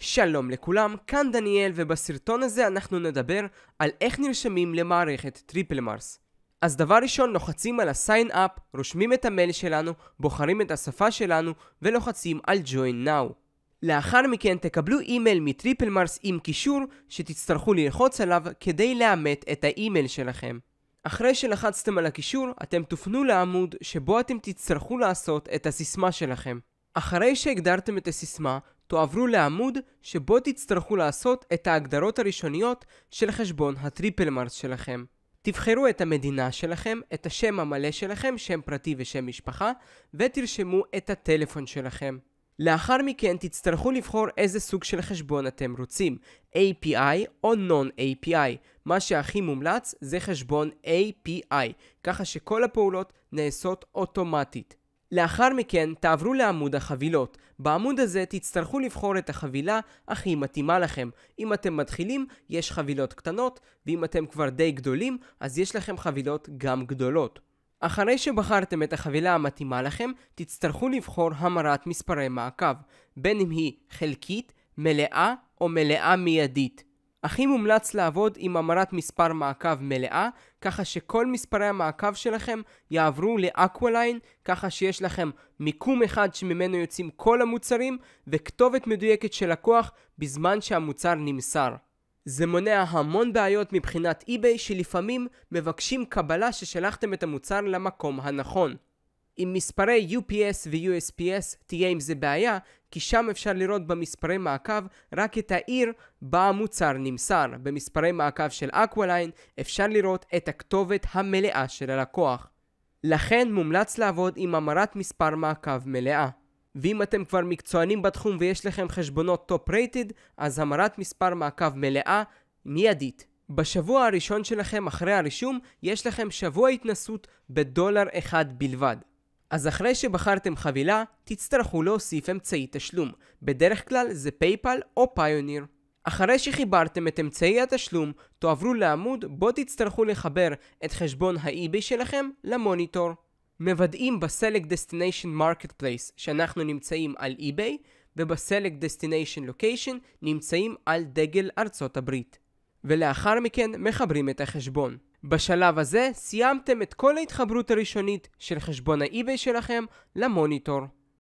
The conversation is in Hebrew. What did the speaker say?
שלום לכולם, כאן דניאל ובסרטון הזה אנחנו נדבר על איך נרשמים למערכת טריפל מרס. אז דבר ראשון לוחצים על ה-sign up, רושמים את המייל שלנו, בוחרים את השפה שלנו ולוחצים על join now. לאחר מכן תקבלו אימייל מטריפל מרס עם קישור שתצטרכו ללחוץ עליו כדי לאמת את האימייל שלכם. אחרי שלחצתם על הקישור, אתם תופנו לעמוד שבו אתם תצטרכו לעשות את הסיסמה שלכם. אחרי שהגדרתם את הסיסמה, תועברו לעמוד שבו תצטרכו לעשות את ההגדרות הראשוניות של חשבון הטריפל מרס שלכם. תבחרו את המדינה שלכם, את השם המלא שלכם, שם פרטי ושם משפחה, ותרשמו את הטלפון שלכם. לאחר מכן תצטרכו לבחור איזה סוג של חשבון אתם רוצים, API או Non-API. מה שהכי מומלץ זה חשבון API, ככה שכל הפעולות נעשות אוטומטית. לאחר מכן תעברו לעמוד החבילות. בעמוד הזה תצטרכו לבחור את החבילה הכי מתאימה לכם. אם אתם מתחילים, יש חבילות קטנות, ואם אתם כבר די גדולים, אז יש לכם חבילות גם גדולות. אחרי שבחרתם את החבילה המתאימה לכם, תצטרכו לבחור המרת מספרי מעקב, בין אם היא חלקית, מלאה או מלאה מיידית. הכי מומלץ לעבוד עם המרת מספר מעקב מלאה, ככה שכל מספרי המעקב שלכם יעברו לאקווליין, ככה שיש לכם מיקום אחד שממנו יוצאים כל המוצרים, וכתובת מדויקת של לקוח בזמן שהמוצר נמסר. זה מונע המון בעיות מבחינת אי-ביי שלפעמים מבקשים קבלה ששלחתם את המוצר למקום הנכון. עם מספרי UPS ו-USPS תהיה עם זה בעיה, כי שם אפשר לראות במספרי מעקב רק את העיר בה המוצר נמסר. במספרי מעקב של אקווליין אפשר לראות את הכתובת המלאה של הלקוח. לכן מומלץ לעבוד עם המרת מספר מעקב מלאה. ואם אתם כבר מקצוענים בתחום ויש לכם חשבונות טופ רייטד, אז המרת מספר מעקב מלאה מיידית. בשבוע הראשון שלכם אחרי הרישום, יש לכם שבוע התנסות בדולר אחד בלבד. אז אחרי שבחרתם חבילה, תצטרכו להוסיף אמצעי תשלום, בדרך כלל זה פייפל או פיוניר. אחרי שחיברתם את אמצעי התשלום, תועברו לעמוד בו תצטרכו לחבר את חשבון ה-eBay שלכם למוניטור. מוודאים ב דסטיניישן Destination Marketplace שאנחנו נמצאים על אי-ביי select דסטיניישן לוקיישן נמצאים על דגל ארצות הברית. ולאחר מכן מחברים את החשבון. בשלב הזה סיימתם את כל ההתחברות הראשונית של חשבון האי-ביי שלכם למוניטור.